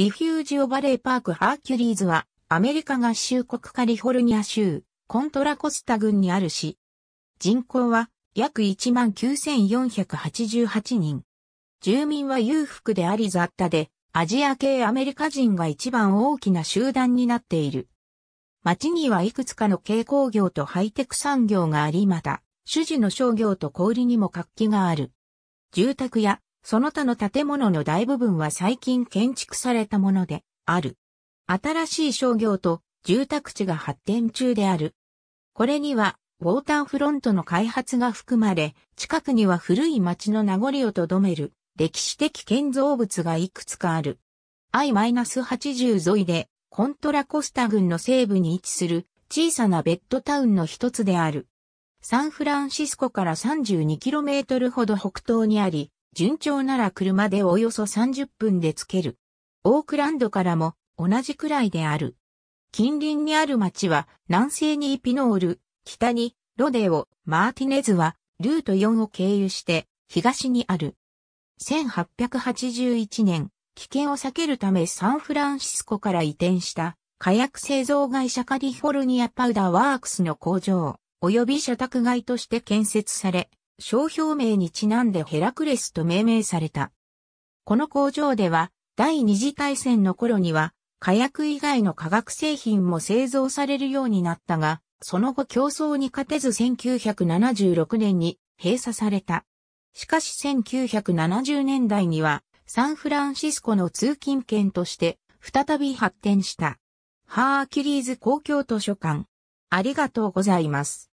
リフュージオバレーパークハーキュリーズは、アメリカ合衆国カリフォルニア州、コントラコスタ郡にある市。人口は、約19,488人。住民は裕福であり雑多で、アジア系アメリカ人が一番大きな集団になっている。町にはいくつかの軽工業とハイテク産業がありまた、主事の商業と小売にも活気がある。住宅やその他の建物の大部分は最近建築されたものである。新しい商業と住宅地が発展中である。これにはウォーターフロントの開発が含まれ、近くには古い町の名残をとどめる歴史的建造物がいくつかある。I-80 沿いでコントラコスタ郡の西部に位置する小さなベッドタウンの一つである。サンフランシスコから 32km ほど北東にあり、順調なら車でおよそ30分で着ける。オークランドからも同じくらいである。近隣にある町は南西にイピノール、北にロデオ、マーティネズはルート4を経由して東にある。1881年、危険を避けるためサンフランシスコから移転した火薬製造会社カリフォルニアパウダーワークスの工場、及び社宅街として建設され、商標名にちなんでヘラクレスと命名された。この工場では、第二次大戦の頃には、火薬以外の化学製品も製造されるようになったが、その後競争に勝てず1976年に閉鎖された。しかし1970年代には、サンフランシスコの通勤圏として、再び発展した。ハーキュリーズ公共図書館。ありがとうございます。